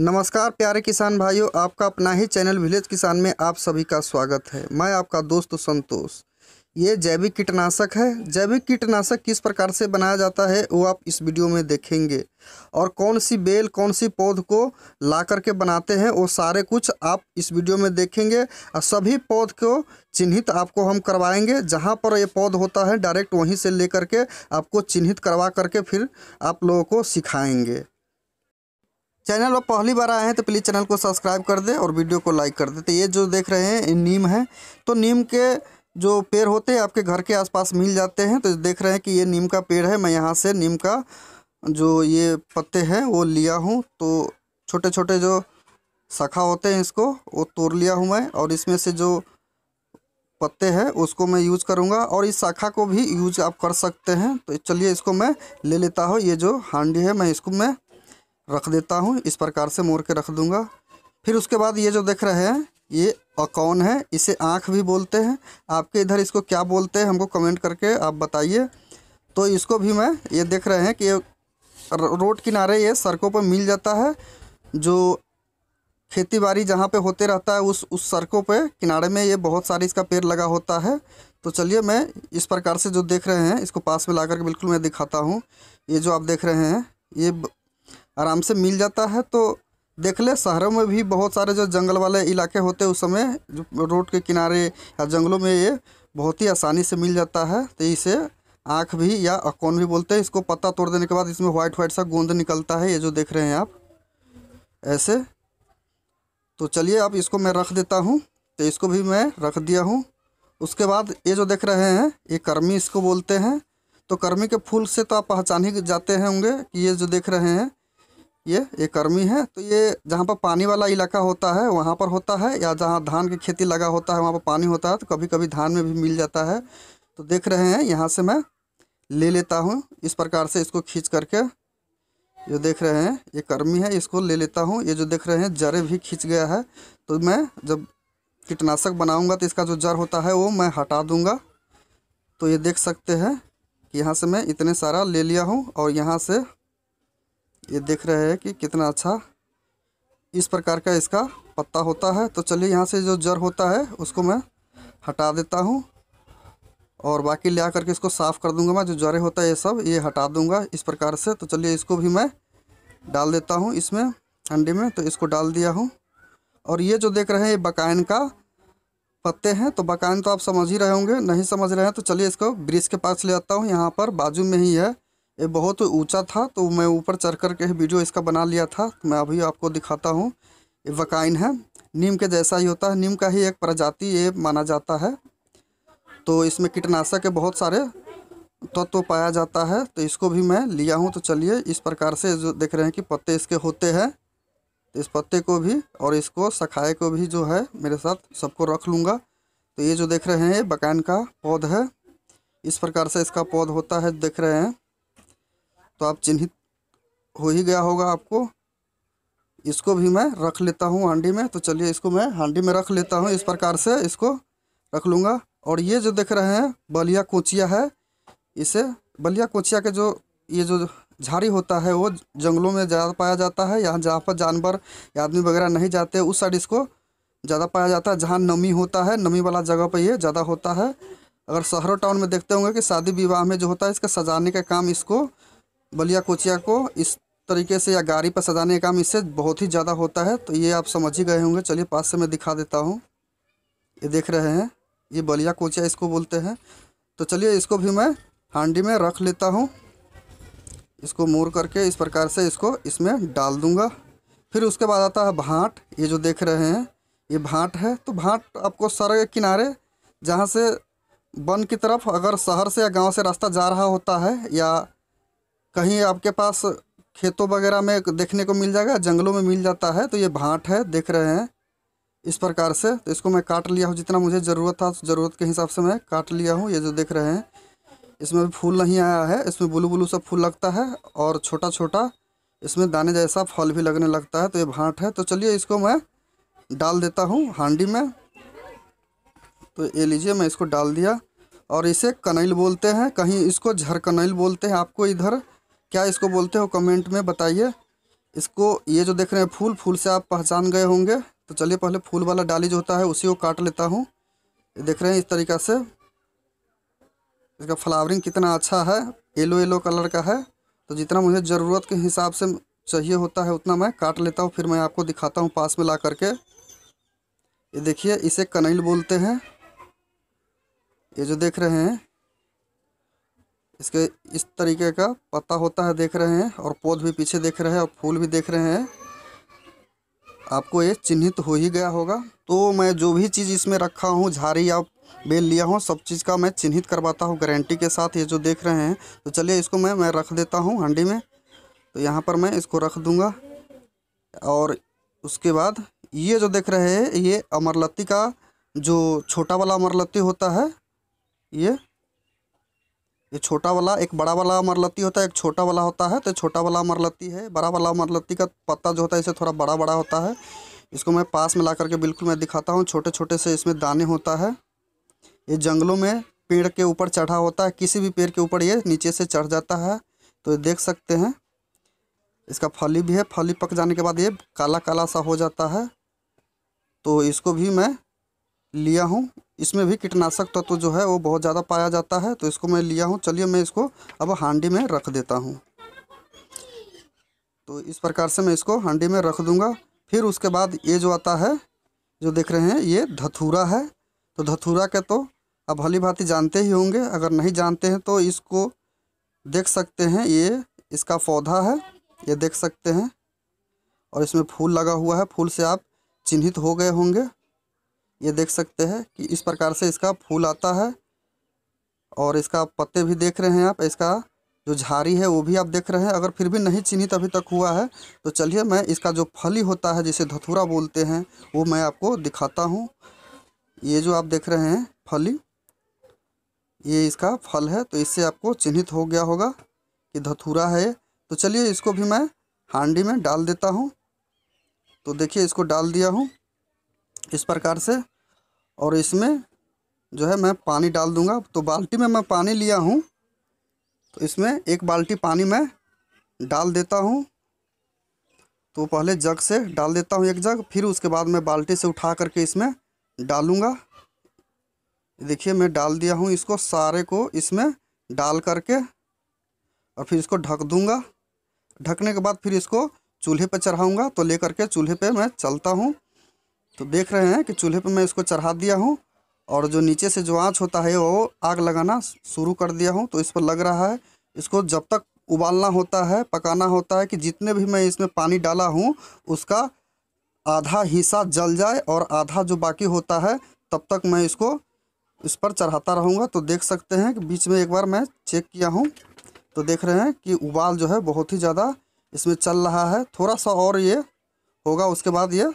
नमस्कार प्यारे किसान भाइयों आपका अपना ही चैनल विलेज किसान में आप सभी का स्वागत है मैं आपका दोस्त संतोष ये जैविक कीटनाशक है जैविक कीटनाशक किस प्रकार से बनाया जाता है वो आप इस वीडियो में देखेंगे और कौन सी बेल कौन सी पौध को ला करके बनाते हैं वो सारे कुछ आप इस वीडियो में देखेंगे और सभी पौध को चिन्हित आपको हम करवाएंगे जहाँ पर ये पौध होता है डायरेक्ट वहीं से ले के आपको चिन्हित करवा करके फिर आप लोगों को सिखाएंगे चैनल पर पहली बार आए हैं तो प्लीज़ चैनल को सब्सक्राइब कर दे और वीडियो को लाइक कर दे तो ये जो देख रहे हैं नीम है तो नीम के जो पेड़ होते हैं आपके घर के आसपास मिल जाते हैं तो देख रहे हैं कि ये नीम का पेड़ है मैं यहाँ से नीम का जो ये पत्ते हैं वो लिया हूँ तो छोटे छोटे जो शाखा होते हैं इसको वो तोड़ लिया हूँ मैं और इसमें से जो पत्ते हैं उसको मैं यूज करूँगा और इस शाखा को भी यूज आप कर सकते हैं तो चलिए इसको मैं ले लेता हूँ ये जो हांडी है मैं इसको मैं रख देता हूँ इस प्रकार से मोड़ के रख दूँगा फिर उसके बाद ये जो देख रहे हैं ये अकौन है इसे आँख भी बोलते हैं आपके इधर इसको क्या बोलते हैं हमको कमेंट करके आप बताइए तो इसको भी मैं ये देख रहे हैं कि रोड किनारे ये सड़कों पर मिल जाता है जो खेती बाड़ी जहाँ पर होते रहता है उस उस सड़कों पर किनारे में ये बहुत सारी इसका पेड़ लगा होता है तो चलिए मैं इस प्रकार से जो देख रहे हैं इसको पास में ला के बिल्कुल मैं दिखाता हूँ ये जो आप देख रहे हैं ये आराम से मिल जाता है तो देख ले शहरों में भी बहुत सारे जो जंगल वाले इलाके होते हैं उस समय जो रोड के किनारे या जंगलों में ये बहुत ही आसानी से मिल जाता है तो इसे आँख भी या अकौन भी बोलते हैं इसको पत्ता तोड़ देने के बाद इसमें व्हाइट व्हाइट सा गोंद निकलता है ये जो देख रहे हैं आप ऐसे तो चलिए अब इसको मैं रख देता हूँ तो इसको भी मैं रख दिया हूँ उसके बाद ये जो देख रहे हैं ये कर्मी इसको बोलते हैं तो कर्मी के फूल से तो आप पहचान ही जाते होंगे कि ये जो देख रहे हैं ये ये कर्मी है तो ये जहाँ पर पानी वाला इलाका होता है वहाँ पर होता है या जहाँ धान की खेती लगा होता है वहाँ पर पानी होता है तो कभी कभी धान में भी मिल जाता है तो देख रहे हैं यहाँ से मैं ले लेता हूँ इस प्रकार से इसको खींच करके जो देख रहे हैं ये कर्मी है इसको ले लेता हूँ ये जो देख रहे हैं जड़ें भी खींच गया है तो मैं जब कीटनाशक बनाऊँगा तो इसका जो जड़ होता है वो मैं हटा दूँगा तो ये देख सकते हैं कि यहाँ से मैं इतने सारा ले लिया हूँ और यहाँ से ये देख रहे हैं कि कितना अच्छा इस प्रकार का इसका पत्ता होता है तो चलिए यहाँ से जो जड़ होता है उसको मैं हटा देता हूँ और बाकी ले करके इसको साफ़ कर दूंगा मैं जो जड़े होता है ये सब ये हटा दूंगा इस प्रकार से तो चलिए इसको भी मैं डाल देता हूँ इसमें अंडे में तो इसको डाल दिया हूँ और ये जो देख रहे हैं ये बकायन का पत्ते हैं तो बकायन तो आप समझ ही रहे होंगे नहीं समझ रहे हैं तो चलिए इसको ब्रिज के पास ले आता हूँ यहाँ पर बाजू में ही है ये बहुत ऊंचा था तो मैं ऊपर चढ़ कर के वीडियो इसका बना लिया था मैं अभी आपको दिखाता हूँ ये वकाइन है नीम के जैसा ही होता है नीम का ही एक प्रजाति ये माना जाता है तो इसमें कीटनाशक के बहुत सारे तत्व तो पाया जाता है तो इसको भी मैं लिया हूँ तो चलिए इस प्रकार से जो देख रहे हैं कि पत्ते इसके होते हैं तो इस पत्ते को भी और इसको सखाए को भी जो है मेरे साथ सबको रख लूँगा तो ये जो देख रहे हैं ये बकैन का पौध है इस प्रकार से इसका पौध होता है देख रहे हैं तो आप चिन्हित हो ही गया होगा आपको इसको भी मैं रख लेता हूँ हांडी में तो चलिए इसको मैं हांडी में रख लेता हूँ इस प्रकार से इसको रख लूँगा और ये जो देख रहे हैं बलिया कोचिया है इसे बलिया कोचिया के जो ये जो झाड़ी होता है वो जंगलों में ज़्यादा पाया जाता है यहाँ जहाँ पर जानवर या आदमी वगैरह नहीं जाते उस साइड इसको ज़्यादा पाया जाता है जहाँ नमी होता है नमी वाला जगह पर ये ज़्यादा होता है अगर शहरों टाउन में देखते होंगे कि शादी विवाह में जो होता है इसका सजाने का काम इसको बलिया कोचिया को इस तरीके से या गाड़ी पर सजाने का काम इससे बहुत ही ज़्यादा होता है तो ये आप समझ ही गए होंगे चलिए पास से मैं दिखा देता हूँ ये देख रहे हैं ये बलिया कोचिया इसको बोलते हैं तो चलिए इसको भी मैं हांडी में रख लेता हूँ इसको मोड़ करके इस प्रकार से इसको इसमें डाल दूँगा फिर उसके बाद आता है भाट ये जो देख रहे हैं ये भाट है तो भाट आपको सड़क के किनारे जहाँ से वन की तरफ अगर शहर से या गांव से रास्ता जा रहा होता है या कहीं आपके पास खेतों वगैरह में देखने को मिल जाएगा जंगलों में मिल जाता है तो ये भाट है देख रहे हैं इस प्रकार से तो इसको मैं काट लिया हूँ जितना मुझे ज़रूरत था ज़रूरत के हिसाब से मैं काट लिया हूँ ये जो देख रहे हैं इसमें भी फूल नहीं आया है इसमें ब्लू ब्लू सा फूल लगता है और छोटा छोटा इसमें दाने जैसा फल भी लगने लगता है तो ये भाट है तो चलिए इसको मैं डाल देता हूँ हांडी में तो ये लीजिए मैं इसको डाल दिया और इसे कनैल बोलते हैं कहीं इसको झरकनैल बोलते हैं आपको इधर क्या इसको बोलते हो कमेंट में बताइए इसको ये जो देख रहे हैं फूल फूल से आप पहचान गए होंगे तो चलिए पहले फूल वाला डाली जो होता है उसी को काट लेता हूँ देख रहे हैं इस तरीक़ा से इसका फ्लावरिंग कितना अच्छा है येलो येलो कलर का है तो जितना मुझे ज़रूरत के हिसाब से चाहिए होता है उतना मैं काट लेता हूँ फिर मैं आपको दिखाता हूँ पास में ला करके ये देखिए इसे कनैल बोलते हैं ये जो देख रहे हैं इसके इस तरीके का पत्ता होता है देख रहे हैं और पौध भी पीछे देख रहे हैं और फूल भी देख रहे हैं आपको ये चिन्हित हो ही गया होगा तो मैं जो भी चीज़ इसमें रखा हूँ झाड़ी या बेल लिया हूँ सब चीज़ का मैं चिन्हित करवाता हूँ गारंटी के साथ ये जो देख रहे हैं तो चलिए इसको मैं मैं रख देता हूँ हंडी में तो यहाँ पर मैं इसको रख दूँगा और उसके बाद ये जो देख रहे हैं ये अमरलत्ती का जो छोटा वाला अमरलत्ती होता है ये ये छोटा वाला एक बड़ा वाला अमरलत्ती होता है एक छोटा वाला होता है तो छोटा वाला अमरलत्ती है बड़ा वाला अमरलत्ती का पत्ता जो होता है इसे थोड़ा बड़ा बड़ा होता है इसको मैं पास में ला करके बिल्कुल मैं दिखाता हूँ छोटे छोटे से इसमें दाने होता है ये जंगलों में पेड़ के ऊपर चढ़ा होता है किसी भी पेड़ के ऊपर ये नीचे से चढ़ जाता है तो ये देख सकते हैं इसका फली भी है फली पक जाने के बाद ये काला काला सा हो जाता है तो इसको भी मैं लिया हूँ इसमें भी कीटनाशक तत्व तो जो है वो बहुत ज़्यादा पाया जाता है तो इसको मैं लिया हूँ चलिए मैं इसको अब हांडी में रख देता हूँ तो इस प्रकार से मैं इसको हांडी में रख दूँगा फिर उसके बाद ये जो आता है जो देख रहे हैं ये धथूरा है तो धथूरा के तो आप भली भांति जानते ही होंगे अगर नहीं जानते हैं तो इसको देख सकते हैं ये इसका पौधा है ये देख सकते हैं और इसमें फूल लगा हुआ है फूल से आप चिन्हित हो गए होंगे ये देख सकते हैं कि इस प्रकार से इसका फूल आता है और इसका पत्ते भी देख रहे हैं आप इसका जो झाड़ी है वो भी आप देख रहे हैं अगर फिर भी नहीं चिन्हित अभी तक हुआ है तो चलिए मैं इसका जो फली होता है जिसे धथुरा बोलते हैं वो मैं आपको दिखाता हूँ ये जो आप देख रहे हैं फली ये इसका फल है तो इससे आपको चिन्हित हो गया होगा कि धथुरा है तो चलिए इसको भी मैं हांडी में डाल देता हूँ तो देखिए इसको डाल दिया हूँ इस प्रकार से और इसमें जो है मैं पानी डाल दूंगा तो बाल्टी में मैं पानी लिया हूँ तो इसमें एक बाल्टी पानी मैं डाल देता हूँ तो पहले जग से डाल देता हूँ एक जग फिर उसके बाद मैं बाल्टी से उठा करके इसमें डालूँगा देखिए मैं डाल दिया हूँ इसको सारे को इसमें डाल करके और फिर इसको ढक दूँगा ढकने के बाद फिर इसको चूल्हे पर चढ़ाऊँगा तो ले करके चूल्हे पर मैं चलता हूँ तो देख रहे हैं कि चूल्हे पर मैं इसको चढ़ा दिया हूँ और जो नीचे से जो आँच होता है वो आग लगाना शुरू कर दिया हूँ तो इस पर लग रहा है इसको जब तक उबालना होता है पकाना होता है कि जितने भी मैं इसमें पानी डाला हूँ उसका आधा हिस्सा जल जाए और आधा जो बाकी होता है तब तक मैं इसको इस पर चढ़ाता रहूँगा तो देख सकते हैं कि बीच में एक बार मैं चेक किया हूँ तो देख रहे हैं कि उबाल जो है बहुत ही ज़्यादा इसमें चल रहा है थोड़ा सा और ये होगा उसके बाद ये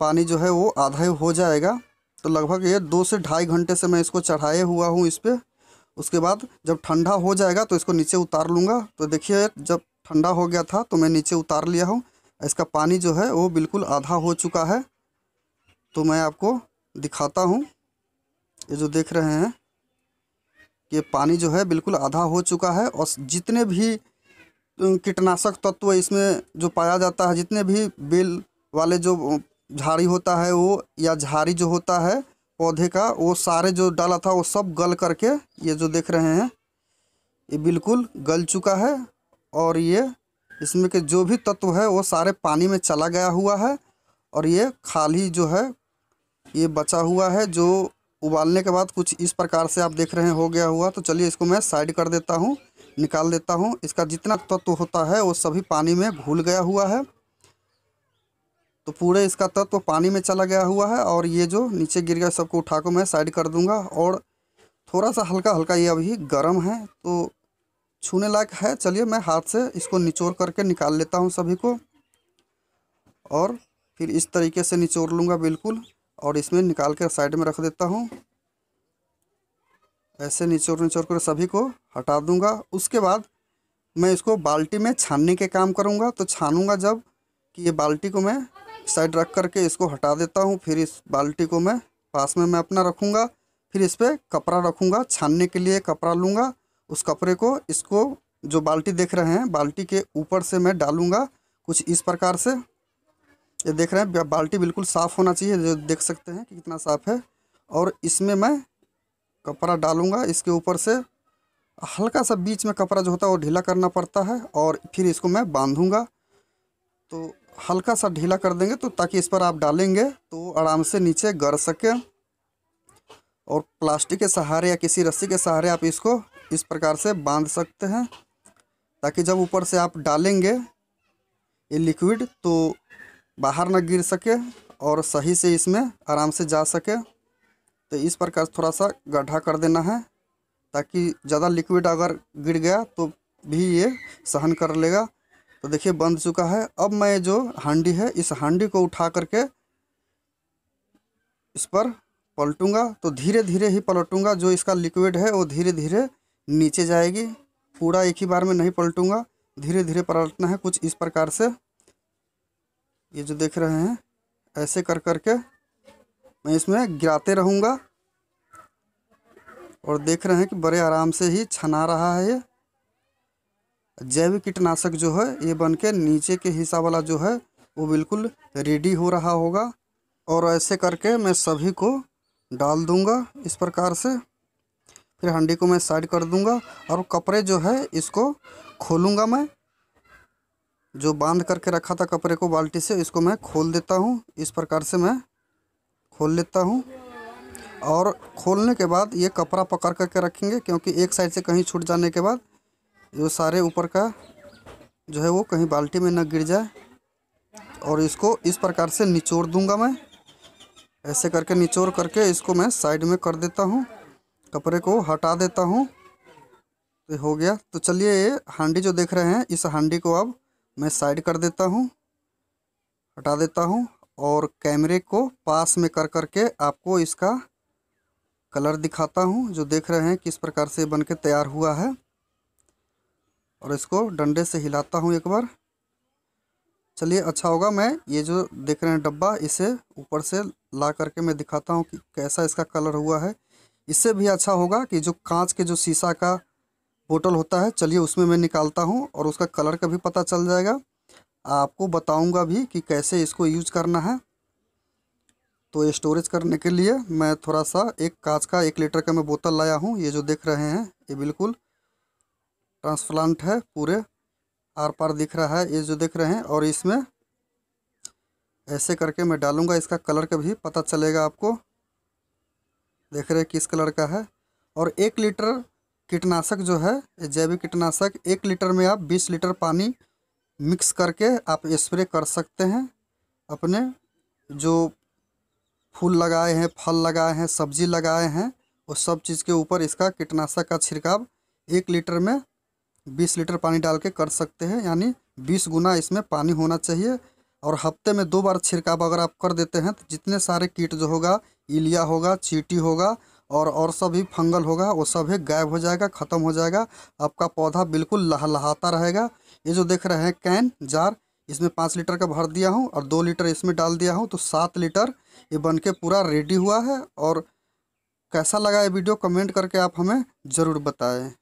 पानी जो है वो आधा हो जाएगा तो लगभग ये दो से ढाई घंटे से मैं इसको चढ़ाए हुआ हूँ इस पर उसके बाद जब ठंडा हो जाएगा तो इसको नीचे उतार लूँगा तो देखिए जब ठंडा हो गया था तो मैं नीचे उतार लिया हूँ इसका पानी जो है वो बिल्कुल आधा हो चुका है तो मैं आपको दिखाता हूँ ये जो देख रहे हैं कि पानी जो है बिल्कुल आधा हो चुका है और जितने भी कीटनाशक तत्व इसमें जो पाया जाता है जितने भी बेल वाले जो झाड़ी होता है वो या झाड़ी जो होता है पौधे का वो सारे जो डाला था वो सब गल करके ये जो देख रहे हैं ये बिल्कुल गल चुका है और ये इसमें के जो भी तत्व है वो सारे पानी में चला गया हुआ है और ये खाली जो है ये बचा हुआ है जो उबालने के बाद कुछ इस प्रकार से आप देख रहे हैं हो गया हुआ तो चलिए इसको मैं साइड कर देता हूँ निकाल देता हूँ इसका जितना तत्व होता है वो सभी पानी में घुल गया हुआ है तो पूरे इसका तत्व पानी में चला गया हुआ है और ये जो नीचे गिर गया सबको उठा को मैं साइड कर दूंगा और थोड़ा सा हल्का हल्का ये अभी गर्म है तो छूने लायक है चलिए मैं हाथ से इसको निचोड़ करके निकाल लेता हूँ सभी को और फिर इस तरीके से निचोड़ लूँगा बिल्कुल और इसमें निकाल कर साइड में रख देता हूँ ऐसे निचोड़ निचोड़ कर सभी को हटा दूँगा उसके बाद मैं इसको बाल्टी में छानने के काम करूँगा तो छानूँगा जब कि ये बाल्टी को मैं साइड रख करके इसको हटा देता हूँ फिर इस बाल्टी को मैं पास में मैं अपना रखूँगा फिर इस पर कपड़ा रखूँगा छानने के लिए कपड़ा लूँगा उस कपड़े को इसको जो बाल्टी देख रहे हैं बाल्टी के ऊपर से मैं डालूँगा कुछ इस प्रकार से ये देख रहे हैं बाल्टी बिल्कुल साफ़ होना चाहिए जो देख सकते हैं कि कितना साफ़ है और इसमें मैं कपड़ा डालूँगा इसके ऊपर से हल्का सा बीच में कपड़ा जो होता है वो ढीला करना पड़ता है और फिर इसको मैं बांधूँगा तो हल्का सा ढीला कर देंगे तो ताकि इस पर आप डालेंगे तो आराम से नीचे गर सके और प्लास्टिक के सहारे या किसी रस्सी के सहारे आप इसको इस प्रकार से बांध सकते हैं ताकि जब ऊपर से आप डालेंगे ये लिक्विड तो बाहर ना गिर सके और सही से इसमें आराम से जा सके तो इस प्रकार थोड़ा सा गड्ढा कर देना है ताकि ज़्यादा लिक्विड अगर गिर गया तो भी ये सहन कर लेगा तो देखिए बन चुका है अब मैं जो हांडी है इस हांडी को उठा करके इस पर पलटूंगा तो धीरे धीरे ही पलटूंगा जो इसका लिक्विड है वो धीरे धीरे नीचे जाएगी पूरा एक ही बार में नहीं पलटूंगा धीरे धीरे पलटना है कुछ इस प्रकार से ये जो देख रहे हैं ऐसे कर कर के मैं इसमें गिराते रहूँगा और देख रहे हैं कि बड़े आराम से ही छना रहा है ये जैविक कीटनाशक जो है ये बन के नीचे के हिस्सा वाला जो है वो बिल्कुल रेडी हो रहा होगा और ऐसे करके मैं सभी को डाल दूंगा इस प्रकार से फिर हंडी को मैं साइड कर दूंगा और कपड़े जो है इसको खोलूंगा मैं जो बांध करके रखा था कपड़े को बाल्टी से इसको मैं खोल देता हूँ इस प्रकार से मैं खोल लेता हूँ और खोलने के बाद ये कपड़ा पकड़ करके रखेंगे क्योंकि एक साइड से कहीं छूट जाने के बाद जो सारे ऊपर का जो है वो कहीं बाल्टी में न गिर जाए और इसको इस प्रकार से निचोड़ दूंगा मैं ऐसे करके निचोड़ करके इसको मैं साइड में कर देता हूँ कपड़े को हटा देता हूँ तो हो गया तो चलिए ये हांडी जो देख रहे हैं इस हांडी को अब मैं साइड कर देता हूँ हटा देता हूँ और कैमरे को पास में कर करके आपको इसका कलर दिखाता हूँ जो देख रहे हैं किस प्रकार से बन के तैयार हुआ है और इसको डंडे से हिलाता हूँ एक बार चलिए अच्छा होगा मैं ये जो देख रहे हैं डब्बा इसे ऊपर से ला करके मैं दिखाता हूँ कि कैसा इसका कलर हुआ है इससे भी अच्छा होगा कि जो कांच के जो शीशा का बोतल होता है चलिए उसमें मैं निकालता हूँ और उसका कलर का भी पता चल जाएगा आपको बताऊँगा भी कि कैसे इसको यूज करना है तो स्टोरेज करने के लिए मैं थोड़ा सा एक कांच का एक लीटर का मैं बोतल लाया हूँ ये जो देख रहे हैं ये बिल्कुल ट्रांसप्लांट है पूरे आर पार दिख रहा है ये जो देख रहे हैं और इसमें ऐसे करके मैं डालूंगा इसका कलर का भी पता चलेगा आपको देख रहे हैं किस कलर का है और एक लीटर कीटनाशक जो है जैविक कीटनाशक एक लीटर में आप बीस लीटर पानी मिक्स करके आप स्प्रे कर सकते हैं अपने जो फूल लगाए हैं फल लगाए हैं सब्जी लगाए हैं वो सब चीज़ के ऊपर इसका कीटनाशक का छिड़काव एक लीटर में बीस लीटर पानी डाल के कर सकते हैं यानी बीस गुना इसमें पानी होना चाहिए और हफ्ते में दो बार छिड़काव अगर आप कर देते हैं तो जितने सारे कीट जो होगा इलिया होगा चीटी होगा और और सभी फंगल होगा वो सब गायब हो जाएगा ख़त्म हो जाएगा आपका पौधा बिल्कुल लहलहाता रहेगा ये जो देख रहे हैं कैन जार इसमें पाँच लीटर का भर दिया हूँ और दो लीटर इसमें डाल दिया हूँ तो सात लीटर ये बन के पूरा रेडी हुआ है और कैसा लगा ये वीडियो कमेंट करके आप हमें ज़रूर बताएँ